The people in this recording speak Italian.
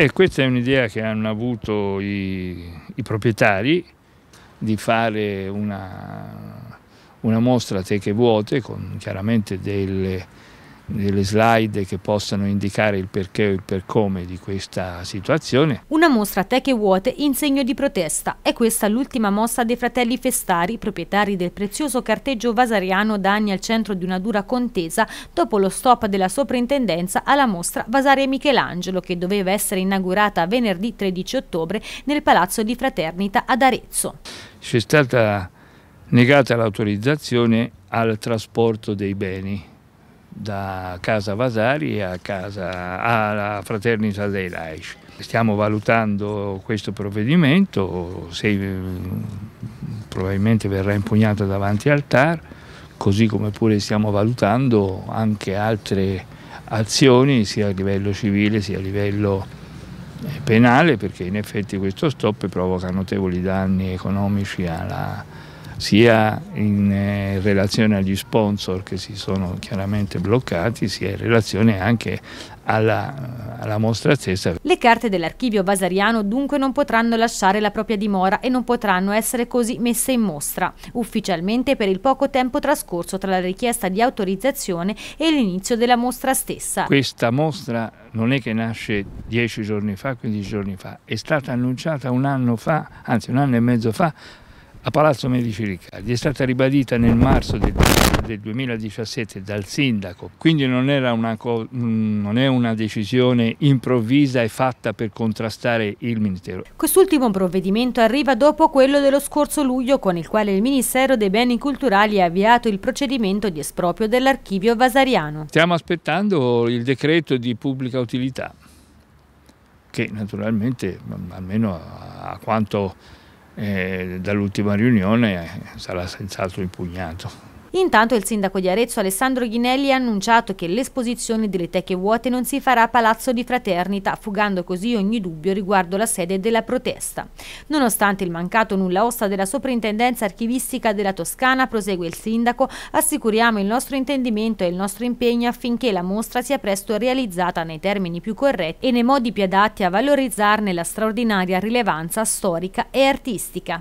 E questa è un'idea che hanno avuto i, i proprietari di fare una, una mostra a teche vuote con chiaramente delle, delle slide che possano indicare il perché o il per come di questa situazione. Una mostra a teche vuote in segno di protesta. È questa l'ultima mossa dei fratelli Festari, proprietari del prezioso carteggio vasariano da anni al centro di una dura contesa, dopo lo stop della soprintendenza alla mostra Vasaria Michelangelo, che doveva essere inaugurata venerdì 13 ottobre nel Palazzo di Fraternita ad Arezzo. C'è stata negata l'autorizzazione al trasporto dei beni da casa Vasari a casa alla Fraternità dei Laici. Stiamo valutando questo provvedimento, se, eh, probabilmente verrà impugnato davanti al TAR, così come pure stiamo valutando anche altre azioni sia a livello civile sia a livello eh, penale perché in effetti questo stop provoca notevoli danni economici alla, sia in eh, relazione agli sponsor che si sono chiaramente bloccati, sia in relazione anche alla, alla mostra stessa. Le carte dell'archivio basariano dunque non potranno lasciare la propria dimora e non potranno essere così messe in mostra, ufficialmente per il poco tempo trascorso tra la richiesta di autorizzazione e l'inizio della mostra stessa. Questa mostra non è che nasce dieci giorni fa, quindici giorni fa, è stata annunciata un anno fa, anzi un anno e mezzo fa, a Palazzo Medici Riccardi. È stata ribadita nel marzo del, 2017 dal sindaco, quindi non, una, mm, non, è una decisione improvvisa e fatta per contrastare il Ministero. Quest'ultimo provvedimento arriva dopo quello dello scorso luglio con il quale il Ministero dei Beni Culturali ha avviato il procedimento di esproprio dell'archivio vasariano. Stiamo aspettando il decreto di pubblica utilità che naturalmente, mm, almeno a quanto eh, dall'ultima riunione eh, sarà senz'altro impugnato. Intanto il sindaco di Arezzo Alessandro Ghinelli ha annunciato che l'esposizione delle teche vuote non si farà a Palazzo di Fraternita, fugando così ogni dubbio riguardo la sede della protesta. Nonostante il mancato nulla osta della soprintendenza archivistica della Toscana, prosegue il sindaco, assicuriamo il nostro intendimento e il nostro impegno affinché la mostra sia presto realizzata nei termini più corretti e nei modi più adatti a valorizzarne la straordinaria rilevanza storica e artistica.